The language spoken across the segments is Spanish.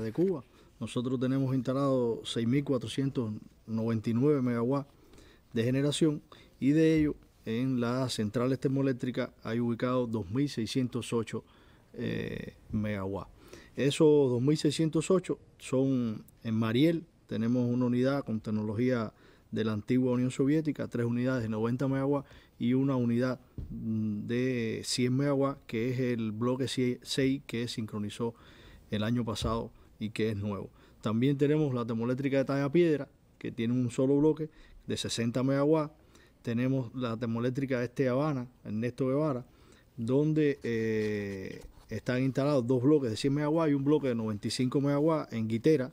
de Cuba. Nosotros tenemos instalado 6.499 megawatts de generación y de ello en las centrales termoeléctricas hay ubicados 2.608 eh, megawatts. Esos 2.608 son en Mariel, tenemos una unidad con tecnología de la antigua Unión Soviética, tres unidades de 90 megawatts y una unidad mm, de 100 megawatts, que es el bloque 6 que sincronizó el año pasado y que es nuevo. También tenemos la termoeléctrica de talla piedra, que tiene un solo bloque de 60 megawatts. Tenemos la termoeléctrica de este Habana, Ernesto Guevara, donde eh, están instalados dos bloques de 100 megawatts y un bloque de 95 megawatts en Guitera,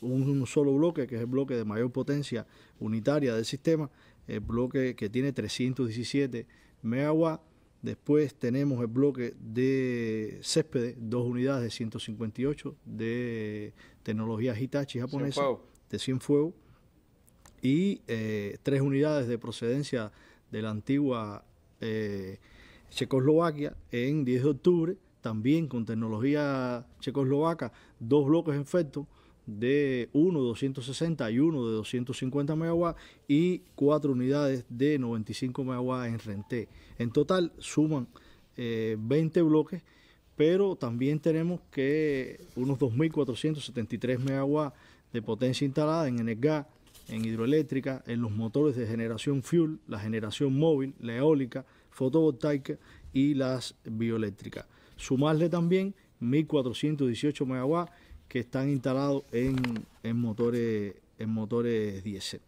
un, un, solo bloque que es el bloque de mayor potencia unitaria del sistema, el bloque que tiene 317 megawatts Después tenemos el bloque de césped, dos unidades de 158 de tecnología Hitachi japonesa, de 100 fuego, y eh, tres unidades de procedencia de la antigua eh, Checoslovaquia en 10 de octubre, también con tecnología checoslovaca, dos bloques en efecto de 1 de y 1 de 250 y 4 unidades de 95 megawatts en Renté. En total suman 20 eh, bloques, pero también tenemos que unos 2.473 megawatts de potencia instalada en Energá, en hidroeléctrica, en los motores de generación fuel, la generación móvil, la eólica, fotovoltaica y las bioeléctricas. Sumarle también 1.418 megawatts que están instalados en, motores, en motores diésel.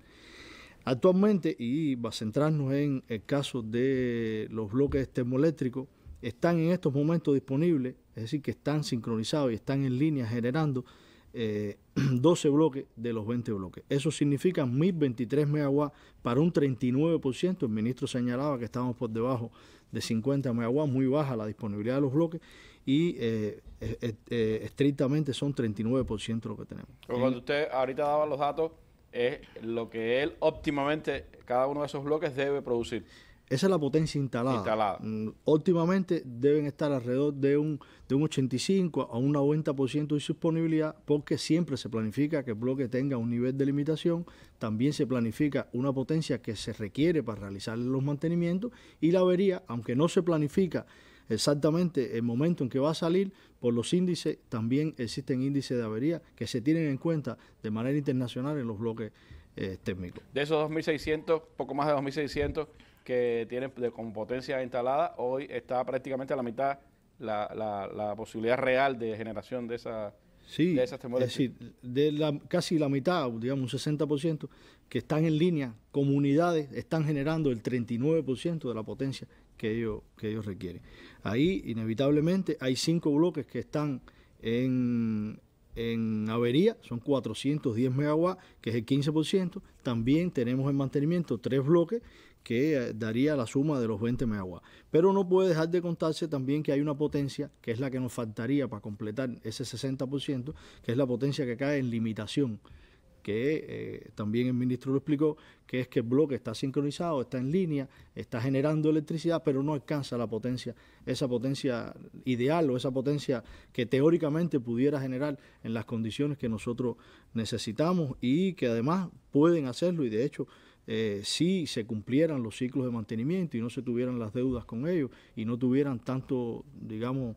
Actualmente, y va a centrarnos en el caso de los bloques termoeléctricos, están en estos momentos disponibles, es decir, que están sincronizados y están en línea generando 12 eh, bloques de los 20 bloques. Eso significa 1.023 megawatts para un 39%. El ministro señalaba que estamos por debajo de 50 megawatts, muy baja la disponibilidad de los bloques y eh, eh, eh, estrictamente son 39% lo que tenemos. cuando usted ahorita daba los datos, es lo que él óptimamente, cada uno de esos bloques debe producir. Esa es la potencia instalada. Mm, óptimamente deben estar alrededor de un, de un 85 a un 90% de disponibilidad porque siempre se planifica que el bloque tenga un nivel de limitación, también se planifica una potencia que se requiere para realizar los mantenimientos y la avería, aunque no se planifica exactamente el momento en que va a salir, por los índices, también existen índices de avería que se tienen en cuenta de manera internacional en los bloques eh, térmicos. De esos 2.600, poco más de 2.600 que tienen con potencia instalada, hoy está prácticamente a la mitad la, posibilidad real de generación de esa esas es decir, de casi la mitad, digamos un 60%, que están en línea, comunidades están generando el 39% de la potencia que ellos, que requieren. Ahí, inevitablemente, hay cinco bloques que están en, en avería, son 410 megawatts, que es el 15%. También tenemos en mantenimiento tres bloques que eh, daría la suma de los 20 megawatts. Pero no puede dejar de contarse también que hay una potencia, que es la que nos faltaría para completar ese 60%, que es la potencia que cae en limitación que eh, también el ministro lo explicó, que es que el bloque está sincronizado, está en línea, está generando electricidad, pero no alcanza la potencia, esa potencia ideal o esa potencia que teóricamente pudiera generar en las condiciones que nosotros necesitamos y que además pueden hacerlo y de hecho... Eh, si se cumplieran los ciclos de mantenimiento y no se tuvieran las deudas con ellos y no tuvieran tanto, digamos,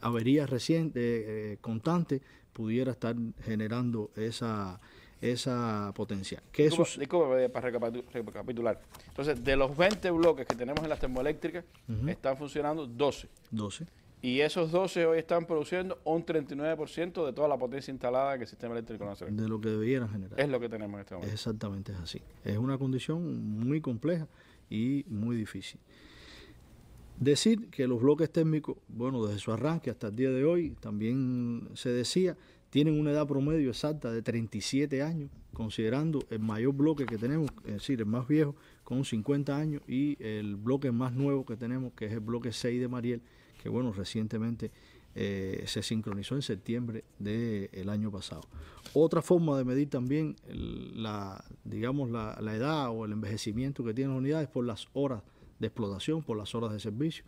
averías recientes, eh, constantes, pudiera estar generando esa, esa potencia. Que eh, para recapitular. Entonces, de los 20 bloques que tenemos en las termoeléctricas, están funcionando 12. 12. Y esos 12 hoy están produciendo un 39% de toda la potencia instalada que el sistema eléctrico nacional. De lo que debieran generar. Es lo que tenemos en este momento. Exactamente es así. Es una condición muy compleja y muy difícil. Decir que los bloques térmicos, bueno, desde su arranque hasta el día de hoy, también se decía tienen una edad promedio exacta de 37 años, considerando el mayor bloque que tenemos, es decir, el más viejo con 50 años y el bloque más nuevo que tenemos, que es el bloque 6 de Mariel, que bueno, recientemente eh, se sincronizó en septiembre del año pasado. Otra forma de medir también la, digamos, la, edad o el envejecimiento que tienen las unidades por las horas de explotación, por las horas de servicio.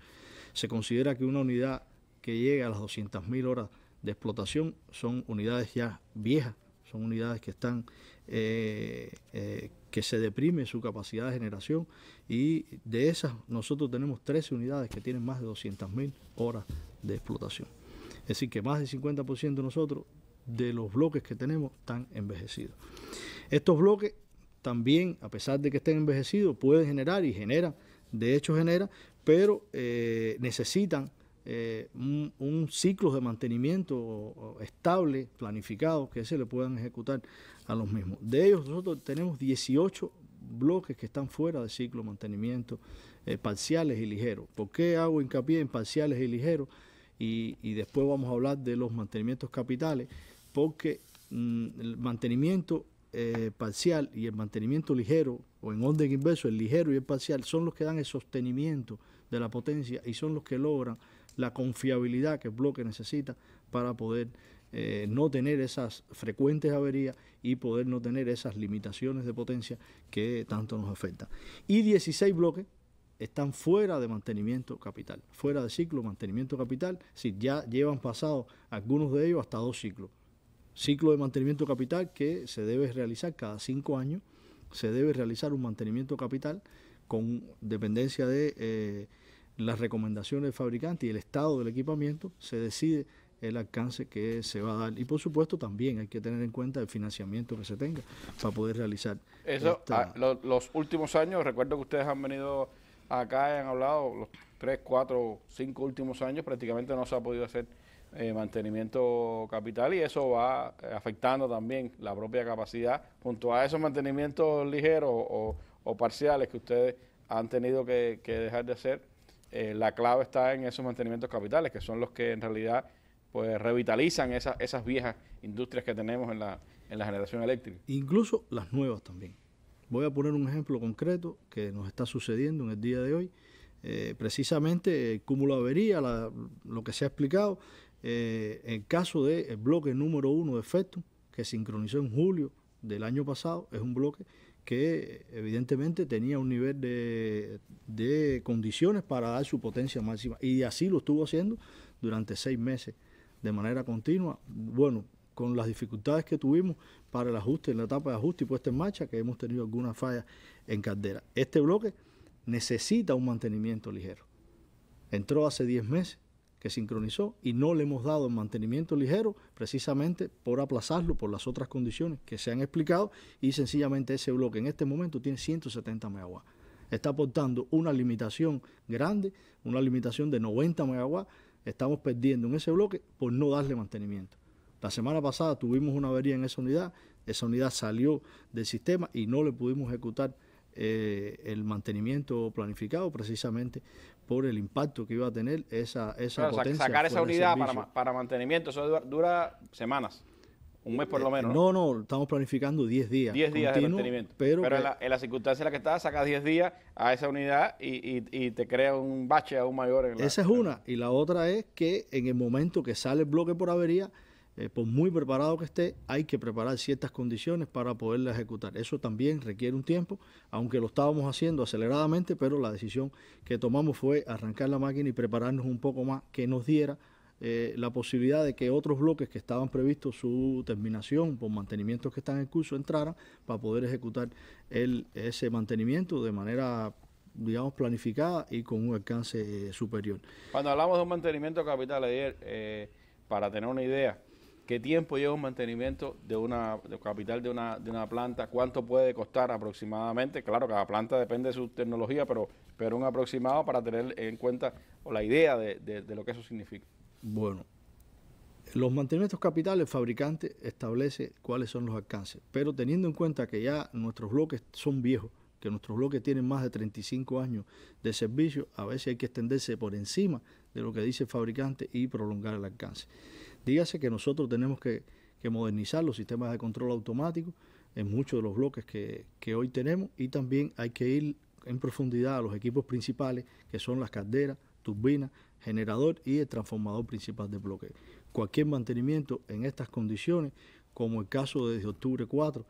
Se considera que una unidad que llegue a las 200.000 horas de explotación son unidades ya viejas, son unidades que están eh, eh, que se deprime su capacidad de generación y de esas nosotros tenemos 13 unidades que tienen más de 200.000 horas de explotación. Es decir, que más del 50% de nosotros, de los bloques que tenemos, están envejecidos. Estos bloques también, a pesar de que estén envejecidos, pueden generar y generan, de hecho generan, pero eh, necesitan eh, un, ciclo de mantenimiento estable, planificado, que se le puedan ejecutar a los mismos. De ellos nosotros tenemos 18 bloques que están fuera de ciclo de mantenimiento eh, parciales y ligeros. ¿Por qué hago hincapié en parciales y ligeros? Y, después vamos a hablar de los mantenimientos capitales, porque mm, el mantenimiento eh, parcial y el mantenimiento ligero, o en orden inverso, el ligero y el parcial, son los que dan el sostenimiento de la potencia y son los que logran la confiabilidad que el bloque necesita para poder eh, no tener esas frecuentes averías y poder no tener esas limitaciones de potencia que tanto nos afectan. Y 16 bloques están fuera de mantenimiento capital, fuera de ciclo mantenimiento capital, si ya llevan pasado algunos de ellos hasta dos ciclos. Ciclo de mantenimiento capital que se debe realizar cada cinco años, se debe realizar un mantenimiento capital con dependencia de eh, las recomendaciones del fabricante y el estado del equipamiento, se decide el alcance que se va a dar. Y por supuesto también hay que tener en cuenta el financiamiento que se tenga para poder realizar. Eso, ah, los últimos años, recuerdo que ustedes han venido acá y han hablado, los tres, cuatro, cinco últimos años prácticamente no se ha podido hacer eh, mantenimiento capital y eso va eh, afectando también la propia capacidad junto a esos mantenimientos ligeros o, parciales que ustedes han tenido que, que dejar de hacer eh, la clave está en esos mantenimientos capitales, que son los que en realidad pues revitalizan esas viejas industrias que tenemos en la, en la generación eléctrica. Incluso las nuevas también. Voy a poner un ejemplo concreto que nos está sucediendo en el día de hoy. Eh, precisamente el eh, cúmulo avería, lo que se ha explicado, eh, el caso del de bloque número uno de efectos que sincronizó en julio del año pasado, es un bloque que evidentemente tenía un nivel de, condiciones para dar su potencia máxima. Y así lo estuvo haciendo durante seis meses de manera continua. Bueno, con las dificultades que tuvimos para el ajuste, en la etapa de ajuste y puesta en marcha, que hemos tenido algunas fallas en caldera. Este bloque necesita un mantenimiento ligero. Entró hace diez meses, que sincronizó y no le hemos dado el mantenimiento ligero precisamente por aplazarlo por las otras condiciones que se han explicado y sencillamente ese bloque en este momento tiene 170 megawatts. Está aportando una limitación grande, una limitación de 90 megawatts, estamos perdiendo en ese bloque por no darle mantenimiento. La semana pasada tuvimos una avería en esa unidad, esa unidad salió del sistema y no le pudimos ejecutar eh, el mantenimiento planificado precisamente por el impacto que iba a tener esa, esa Sacar esa unidad para, mantenimiento, eso dura, semanas, un mes por eh, lo eh, menos. no, no, estamos planificando 10 días. 10 días de mantenimiento. Pero, en, la, circunstancia en la que estás, sacas 10 días a esa unidad y, te crea un bache aún mayor. En la, esa es una. Y la otra es que en el momento que sale el bloque por avería, eh, por muy preparado que esté, hay que preparar ciertas condiciones para poderla ejecutar. Eso también requiere un tiempo, aunque lo estábamos haciendo aceleradamente, pero la decisión que tomamos fue arrancar la máquina y prepararnos un poco más que nos diera eh, la posibilidad de que otros bloques que estaban previstos su terminación por mantenimientos que están en curso entraran para poder ejecutar ese mantenimiento de manera digamos, planificada y con un alcance eh, superior. Cuando hablamos de un mantenimiento capital, ayer, para tener una idea, qué tiempo lleva un mantenimiento de una capital de una, planta, cuánto puede costar aproximadamente, claro, cada planta depende de su tecnología, pero, pero un aproximado para tener en cuenta o la idea de, lo que eso significa. Bueno, los mantenimientos capitales, el fabricante establece cuáles son los alcances, pero teniendo en cuenta que ya nuestros bloques son viejos, que nuestros bloques tienen más de 35 años de servicio, a veces hay que extenderse por encima lo que dice el fabricante y prolongar el alcance. Dígase que nosotros tenemos que, modernizar los sistemas de control automático en muchos de los bloques que, hoy tenemos y también hay que ir en profundidad a los equipos principales que son las calderas, turbinas, generador y el transformador principal de bloque. Cualquier mantenimiento en estas condiciones, como el caso desde octubre 4,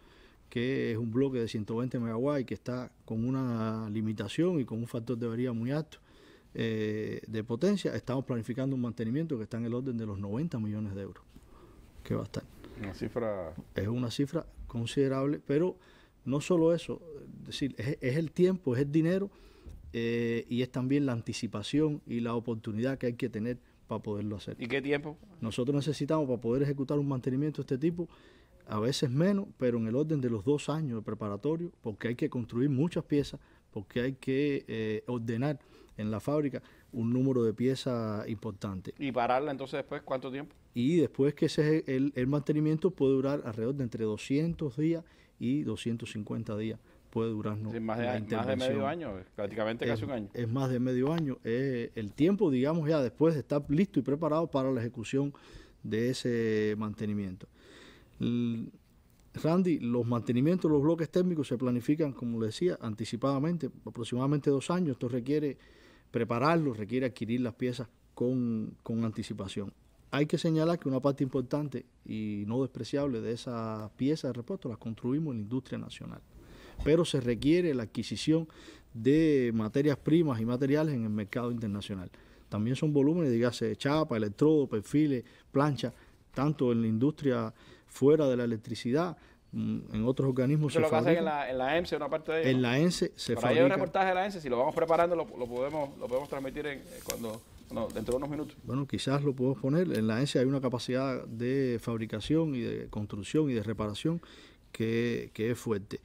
que es un bloque de 120 megawatts que está con una limitación y con un factor de avería muy alto, eh, de potencia, estamos planificando un mantenimiento que está en el orden de los 90 millones de euros, que va a estar. Es una cifra considerable, pero no solo eso, es decir, es, el tiempo, es el dinero eh, y es también la anticipación y la oportunidad que hay que tener para poderlo hacer. ¿Y qué tiempo? Nosotros necesitamos para poder ejecutar un mantenimiento de este tipo, a veces menos, pero en el orden de los dos años de preparatorio, porque hay que construir muchas piezas, porque hay que eh, ordenar en la fábrica un número de piezas importante. ¿Y pararla entonces después cuánto tiempo? Y después que ese es el, mantenimiento puede durar alrededor de entre 200 días y 250 días puede durarnos. más, de, medio año, eh, prácticamente casi un año. Es más de medio año. Es el tiempo, digamos, ya después de estar listo y preparado para la ejecución de ese mantenimiento. Randy, los mantenimientos los bloques térmicos se planifican, como le decía, anticipadamente, aproximadamente dos años. Esto requiere prepararlo, requiere adquirir las piezas con, anticipación. Hay que señalar que una parte importante y no despreciable de esas piezas de repuesto las construimos en la industria nacional, pero se requiere la adquisición de materias primas y materiales en el mercado internacional. También son volúmenes, de chapa, electrodo, perfiles, plancha, tanto en la industria fuera de la electricidad, Mm, en otros organismos se lo en la, en la ENSE, una parte de En la e se hay un reportaje de la ENSE, si lo vamos preparando lo, podemos, lo podemos transmitir eh, cuando, dentro de unos minutos. Bueno, quizás lo podemos poner. En la ENSE hay una capacidad de fabricación y de construcción y de reparación que, que es fuerte.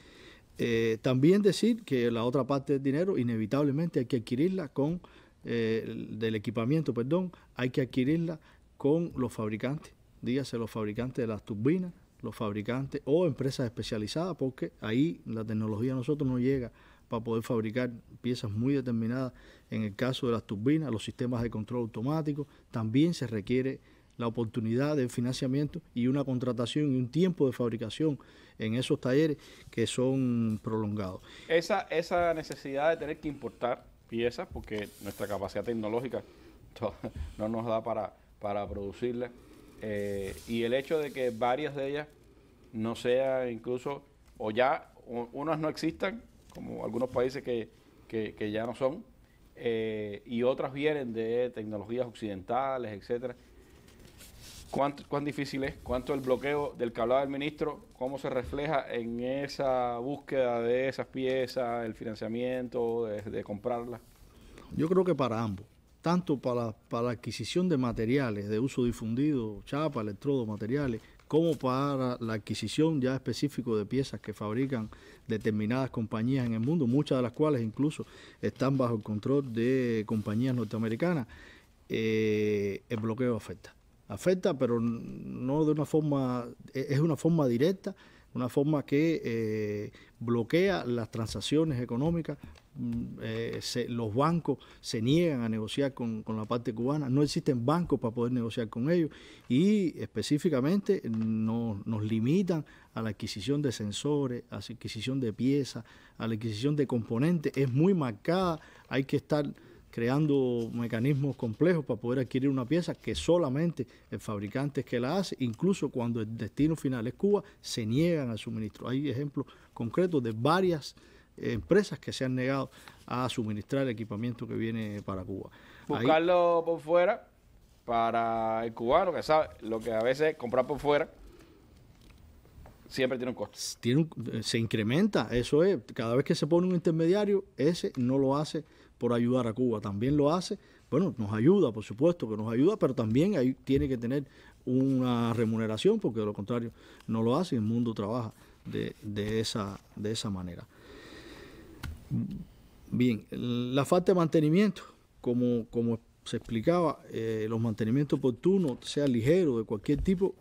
Eh, también decir que la otra parte del dinero inevitablemente hay que adquirirla con, eh, del equipamiento, perdón, hay que adquirirla con los fabricantes, dígase los fabricantes de las turbinas, los fabricantes o empresas especializadas, porque ahí la tecnología a nosotros no llega para poder fabricar piezas muy determinadas. En el caso de las turbinas, los sistemas de control automático, también se requiere la oportunidad de financiamiento y una contratación y un tiempo de fabricación en esos talleres que son prolongados. Esa, necesidad de tener que importar piezas, porque nuestra capacidad tecnológica no nos da para, para producirlas, eh, y el hecho de que varias de ellas no sean incluso, o ya unas no existan, como algunos países que, que, ya no son, eh, y otras vienen de tecnologías occidentales, etcétera. ¿Cuánto, ¿Cuán difícil es? ¿Cuánto el bloqueo del que hablaba el ministro? ¿Cómo se refleja en esa búsqueda de esas piezas, el financiamiento, de comprarlas? Yo creo que para ambos tanto para, la adquisición de materiales de uso difundido, chapa, electrodo, materiales, como para la adquisición ya específico de piezas que fabrican determinadas compañías en el mundo, muchas de las cuales incluso están bajo el control de compañías norteamericanas, eh, el bloqueo afecta. Afecta, pero no de una forma, es una forma directa una forma que eh, bloquea las transacciones económicas. Mm, eh, los bancos se niegan a negociar con, la parte cubana, no existen bancos para poder negociar con ellos y específicamente nos limitan a la adquisición de sensores, a la adquisición de piezas, a la adquisición de componentes. Es muy marcada, hay que estar creando mecanismos complejos para poder adquirir una pieza que solamente el fabricante es que la hace, incluso cuando el destino final es Cuba, se niegan al suministro. Hay ejemplos concretos de varias eh, empresas que se han negado a suministrar el equipamiento que viene para Cuba. Buscarlo por fuera para el cubano que sabe lo que a veces comprar por fuera siempre tiene un costo. Tiene eh, se incrementa, eso es. Cada vez que se pone un intermediario, ese no lo hace por ayudar a Cuba, también lo hace. Bueno, nos ayuda, por supuesto que nos ayuda, pero también ahí tiene que tener una remuneración, porque de lo contrario no lo hace y el mundo trabaja de, esa, de esa manera. Bien, la falta de mantenimiento, como, como se explicaba, eh, los mantenimientos oportunos, sea ligero, de cualquier tipo,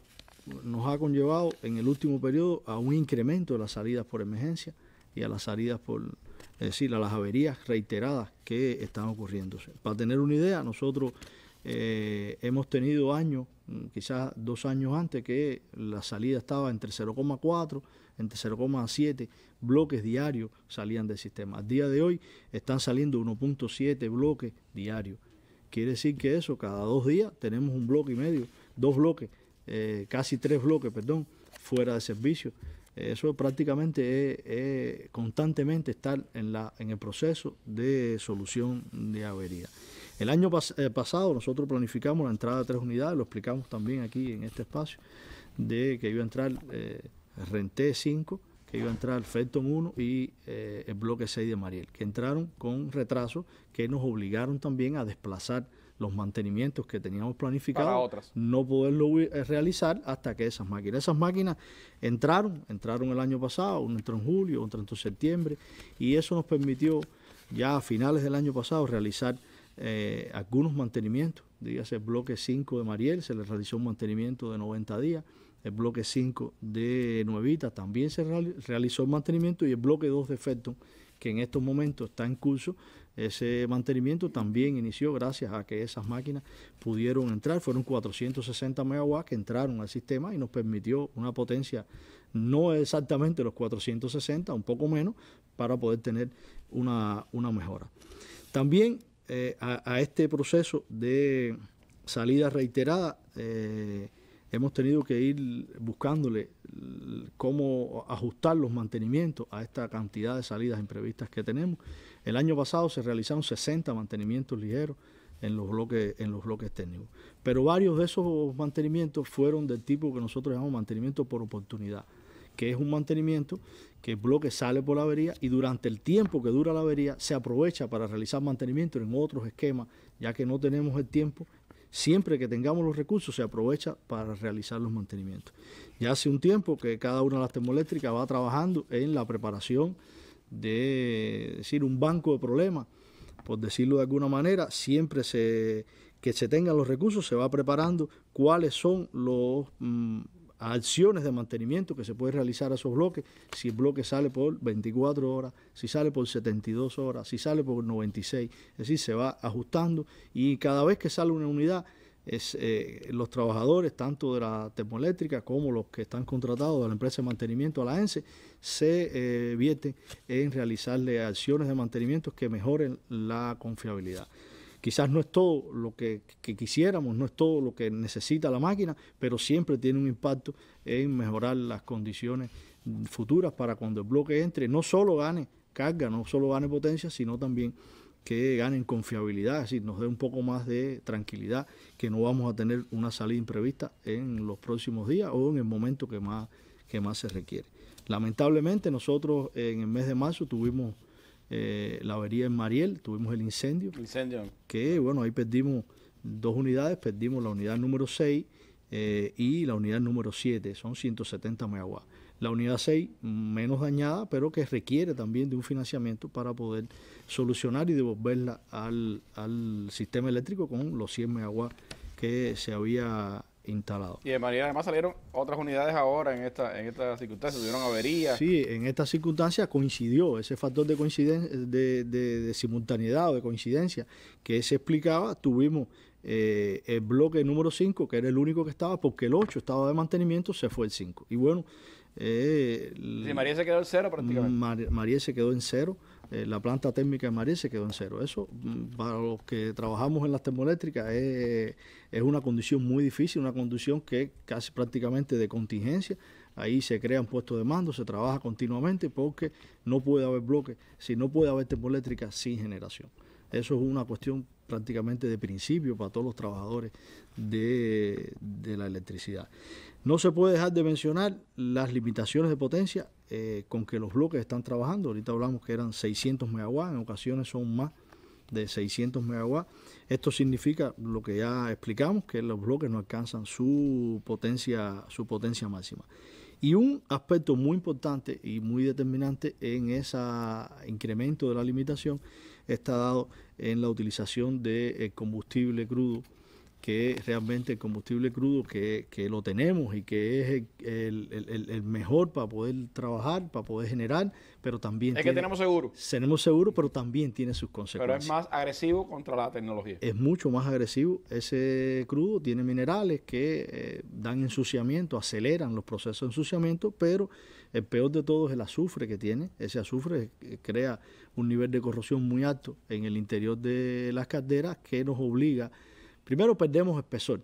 nos ha conllevado en el último periodo a un incremento de las salidas por emergencia y a las salidas por, es decir, a las averías reiteradas que están ocurriéndose. Para tener una idea, nosotros eh, hemos tenido años, mm, quizás dos años antes, que la salida estaba entre 0,4, entre 0,7 bloques diarios salían del sistema. A día de hoy están saliendo 1.7 bloques diarios. Quiere decir que eso, cada dos días tenemos un bloque y medio, dos bloques, eh, casi tres bloques, perdón, fuera de servicio. Eso prácticamente es, constantemente estar en, la, en el proceso de solución de avería. El año eh, pasado nosotros planificamos la entrada de tres unidades, lo explicamos también aquí en este espacio, de que iba a entrar eh, Renté 5, que iba a entrar Felton 1 y eh, el bloque 6 de Mariel, que entraron con retraso que nos obligaron también a desplazar los mantenimientos que teníamos planificados, no poderlo eh, realizar hasta que esas máquinas, esas máquinas entraron, entraron el año pasado, uno entró en julio, otro entró en septiembre, y eso nos permitió ya a finales del año pasado realizar eh, algunos mantenimientos, dígase el bloque 5 de Mariel, se le realizó un mantenimiento de 90 días, el bloque 5 de Nuevita también se realizó el mantenimiento y el bloque 2 de Felton que en estos momentos está en curso. Ese mantenimiento también inició gracias a que esas máquinas pudieron entrar. Fueron 460 megawatts que entraron al sistema y nos permitió una potencia no exactamente los 460, un poco menos, para poder tener una, mejora. También eh, a, este proceso de salida reiterada eh, hemos tenido que ir buscándole cómo ajustar los mantenimientos a esta cantidad de salidas imprevistas que tenemos. El año pasado se realizaron 60 mantenimientos ligeros en los bloques, en técnicos. Pero varios de esos mantenimientos fueron del tipo que nosotros llamamos mantenimiento por oportunidad, que es un mantenimiento que el bloque sale por la avería y durante el tiempo que dura la avería se aprovecha para realizar mantenimiento en otros esquemas, ya que no tenemos el tiempo siempre que tengamos los recursos se aprovecha para realizar los mantenimientos. Ya hace un tiempo que cada una de las termoeléctricas va trabajando en la preparación de decir, un banco de problemas, por decirlo de alguna manera, siempre que se tengan los recursos se va preparando cuáles son los... Mm, acciones de mantenimiento que se puede realizar a esos bloques, si el bloque sale por 24 horas, si sale por 72 horas, si sale por 96, es decir, se va ajustando y cada vez que sale una unidad, es, eh, los trabajadores, tanto de la termoeléctrica como los que están contratados de la empresa de mantenimiento a la ENSE, e, se eh, vierten en realizarle acciones de mantenimiento que mejoren la confiabilidad. Quizás no es todo lo que, quisiéramos, no es todo lo que necesita la máquina, pero siempre tiene un impacto en mejorar las condiciones futuras para cuando el bloque entre, no solo gane carga, no solo gane potencia, sino también que ganen confiabilidad, es decir, nos dé un poco más de tranquilidad, que no vamos a tener una salida imprevista en los próximos días o en el momento que más, que más se requiere. Lamentablemente nosotros en el mes de marzo tuvimos eh, la avería en Mariel, tuvimos el incendio. Incendio. Que bueno, ahí perdimos dos unidades, perdimos la unidad número 6 eh, y la unidad número 7, son 170 megawatts. La unidad 6 menos dañada, pero que requiere también de un financiamiento para poder solucionar y devolverla al, sistema eléctrico con los 100 megawatts que se había instalado. Y de manera además salieron otras unidades ahora en esta en esta circunstancias, tuvieron averías. Sí, en esta circunstancia coincidió ese factor de coincidencia de, de, simultaneidad o de coincidencia que se explicaba, tuvimos eh, el bloque número 5, que era el único que estaba, porque el 8 estaba de mantenimiento, se fue el 5. Y bueno... Eh, María se quedó en cero prácticamente. María se quedó en cero. Eh, la planta térmica de María se quedó en cero. Eso, mm, para los que trabajamos en las termoeléctricas, es, es una condición muy difícil, una condición que casi prácticamente de contingencia. Ahí se crean puestos de mando, se trabaja continuamente porque no puede haber bloque, si no puede haber termoeléctrica sin generación. Eso es una cuestión prácticamente de principio para todos los trabajadores de, la electricidad. No se puede dejar de mencionar las limitaciones de potencia eh, con que los bloques están trabajando. Ahorita hablamos que eran 600 megawatts, en ocasiones son más de 600 megawatts. Esto significa lo que ya explicamos, que los bloques no alcanzan su potencia, su potencia máxima. Y un aspecto muy importante y muy determinante en ese incremento de la limitación está dado en la utilización de eh, combustible crudo que realmente el combustible crudo que, lo tenemos y que es el, mejor para poder trabajar, para poder generar, pero también... Es que tenemos seguro. Tenemos seguro, pero también tiene sus consecuencias. Pero es más agresivo contra la tecnología. Es mucho más agresivo. Ese crudo tiene minerales que eh, dan ensuciamiento, aceleran los procesos de ensuciamiento, pero el peor de todo es el azufre que tiene. Ese azufre eh, crea un nivel de corrosión muy alto en el interior de las calderas que nos obliga Primero perdemos espesor.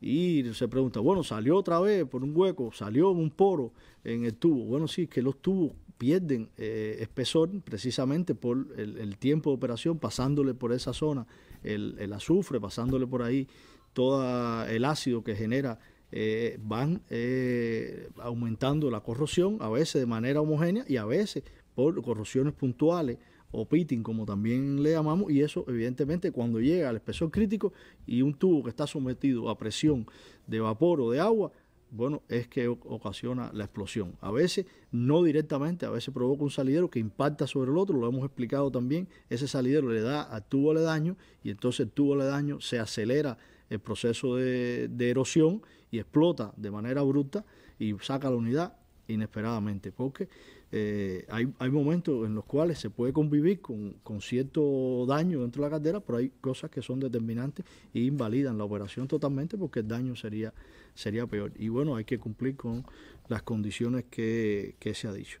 Y se pregunta, bueno, salió otra vez por un hueco, salió un poro en el tubo. Bueno, sí, que los tubos pierden eh, espesor precisamente por el, tiempo de operación, pasándole por esa zona el, azufre, pasándole por ahí todo el ácido que genera eh, van eh, aumentando la corrosión, a veces de manera homogénea y a veces por corrosiones puntuales o pitting, como también le llamamos, y eso evidentemente cuando llega al espesor crítico y un tubo que está sometido a presión de vapor o de agua, bueno, es que ocasiona la explosión. A veces no directamente, a veces provoca un salidero que impacta sobre el otro, lo hemos explicado también, ese salidero le da al tubo daño y entonces el tubo daño se acelera el proceso de, erosión y explota de manera bruta y saca la unidad inesperadamente, porque eh, hay, momentos en los cuales se puede convivir con, cierto daño dentro de la cartera, pero hay cosas que son determinantes e invalidan la operación totalmente porque el daño sería, sería peor. Y bueno, hay que cumplir con las condiciones que, se ha dicho.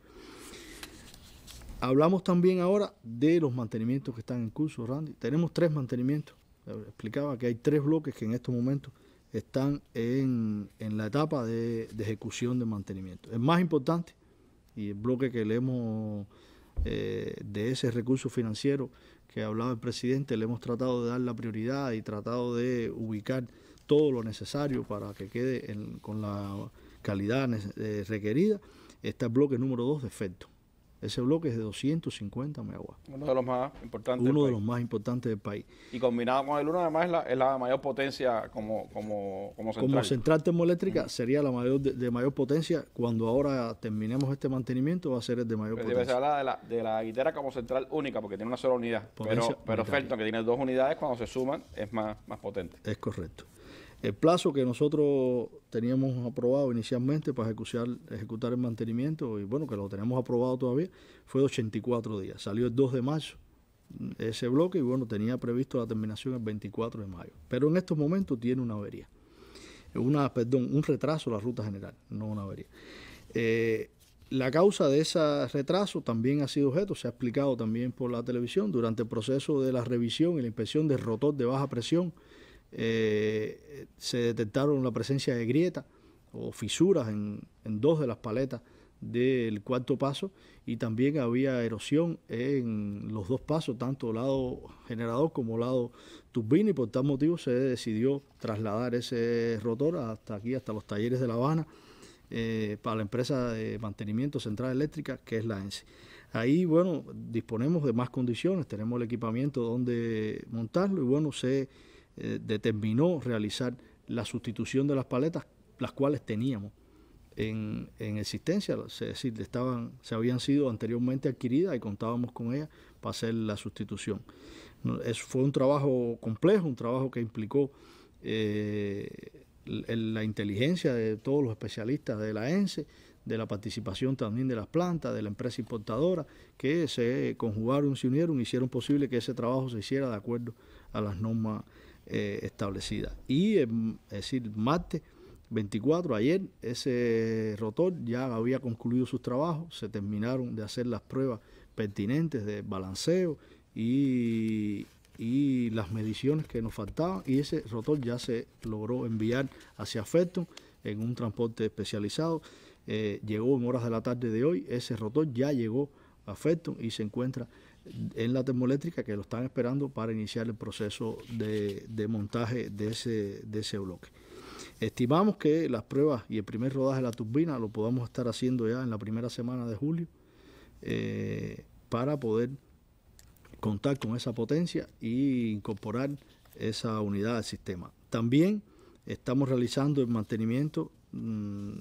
Hablamos también ahora de los mantenimientos que están en curso, Randy. Tenemos tres mantenimientos. Eh, explicaba que hay tres bloques que en estos momentos están en, la etapa de, ejecución de mantenimiento. El más importante y el bloque que le hemos, eh, de ese recurso financiero que hablaba el presidente, le hemos tratado de dar la prioridad y tratado de ubicar todo lo necesario para que quede con la calidad eh, requerida, está el bloque número dos de efecto. Ese bloque es de 250 megawatts. Uno de los más importantes. Uno del de país. los más importantes del país. Y combinado con el uno, además, es la, mayor potencia como, como, como central. Como central termoeléctrica sería la mayor de, mayor potencia. Cuando ahora terminemos este mantenimiento, va a ser el de mayor pues potencia. Se habla de la, de guitera como central única, porque tiene una sola unidad. pero, pero Felton, que tiene dos unidades, cuando se suman, es más, más potente. Es correcto. El plazo que nosotros teníamos aprobado inicialmente para ejecutar, el mantenimiento, y bueno, que lo tenemos aprobado todavía, fue de 84 días. Salió el 2 de mayo mm, ese bloque y bueno, tenía previsto la terminación el 24 de mayo. Pero en estos momentos tiene una avería. Una, perdón, un retraso la ruta general, no una avería. Eh, la causa de ese retraso también ha sido objeto, se ha explicado también por la televisión, durante el proceso de la revisión y la inspección del rotor de baja presión eh, se detectaron la presencia de grietas o fisuras en, dos de las paletas del cuarto paso y también había erosión en los dos pasos, tanto lado generador como lado turbina y por tal motivo se decidió trasladar ese rotor hasta aquí, hasta los talleres de La Habana eh, para la empresa de mantenimiento central eléctrica que es la Ensi Ahí, bueno, disponemos de más condiciones, tenemos el equipamiento donde montarlo y bueno, se eh, determinó realizar la sustitución de las paletas, las cuales teníamos en, existencia, es decir, estaban, se habían sido anteriormente adquiridas y contábamos con ellas para hacer la sustitución. fue un trabajo complejo, un trabajo que implicó eh, la inteligencia de todos los especialistas de la ENSE, e, de la participación también de las plantas, de la empresa importadora, que se conjugaron, se unieron, hicieron posible que ese trabajo se hiciera de acuerdo a las normas eh, establecida. Y em, es decir, martes 24, ayer, ese rotor ya había concluido sus trabajos, se terminaron de hacer las pruebas pertinentes de balanceo y, las mediciones que nos faltaban y ese rotor ya se logró enviar hacia Felton en un transporte especializado. Eh, llegó en horas de la tarde de hoy, ese rotor ya llegó a Felton y se encuentra en la termoeléctrica que lo están esperando para iniciar el proceso de, montaje de ese, de ese bloque. Estimamos que las pruebas y el primer rodaje de la turbina lo podamos estar haciendo ya en la primera semana de julio eh, para poder contar con esa potencia e incorporar esa unidad al sistema. También estamos realizando el mantenimiento mm,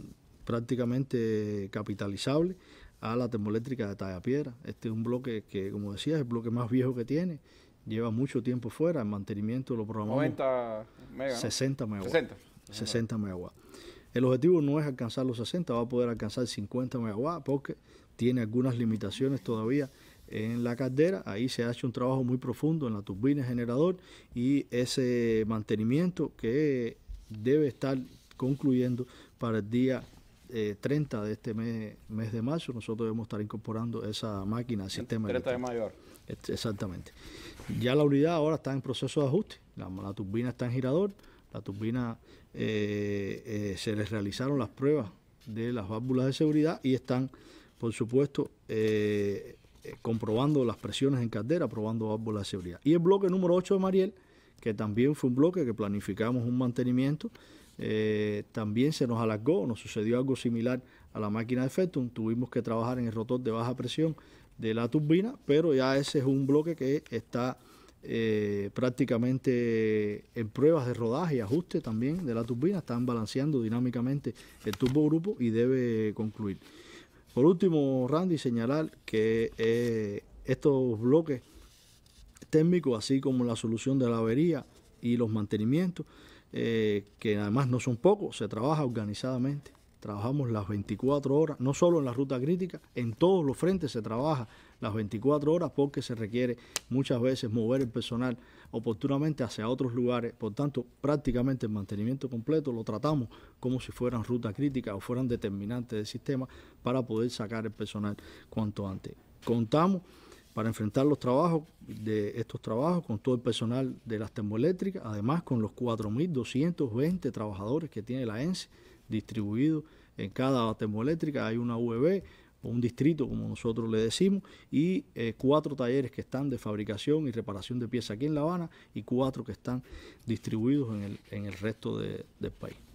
prácticamente capitalizable a la termoeléctrica de Talla Piedra. Este es un bloque que, como decía, es el bloque más viejo que tiene. Lleva mucho tiempo fuera. El mantenimiento lo programamos. 90 60 megawatts. 60. 60 El objetivo no es alcanzar los 60, va a poder alcanzar 50 megawatts porque tiene algunas limitaciones todavía en la caldera. Ahí se ha hecho un trabajo muy profundo en la turbina generador y ese mantenimiento que debe estar concluyendo para el día 30 eh, de este mes, mes de marzo, nosotros debemos estar incorporando esa máquina al sistema. 30 de mayo. Exactamente. Ya la unidad ahora está en proceso de ajuste, la, turbina está en girador, la turbina eh, eh, se les realizaron las pruebas de las válvulas de seguridad y están, por supuesto, comprobando las presiones en caldera, probando válvulas de seguridad. Y el bloque número 8 de Mariel, que también fue un bloque que planificamos un mantenimiento eh, también se nos alargó, nos sucedió algo similar a la máquina de efecto tuvimos que trabajar en el rotor de baja presión de la turbina, pero ya ese es un bloque que está eh, prácticamente en pruebas de rodaje y ajuste también de la turbina, están balanceando dinámicamente el turbo grupo y debe concluir. Por último, Randy, señalar que eh, estos bloques térmicos, así como la solución de la avería y los mantenimientos, eh, que además no son pocos, se trabaja organizadamente. Trabajamos las 24 horas, no solo en la ruta crítica, en todos los frentes se trabaja las 24 horas porque se requiere muchas veces mover el personal oportunamente hacia otros lugares. Por tanto, prácticamente el mantenimiento completo lo tratamos como si fueran ruta crítica o fueran determinantes del sistema para poder sacar el personal cuanto antes. Contamos para enfrentar los trabajos de estos trabajos con todo el personal de las termoeléctricas, además con los 4.220 trabajadores que tiene la ENSE distribuidos en cada termoeléctrica. Hay una o e un distrito, como nosotros le decimos, y eh, cuatro talleres que están de fabricación y reparación de piezas aquí en La Habana y cuatro que están distribuidos en el, resto del país.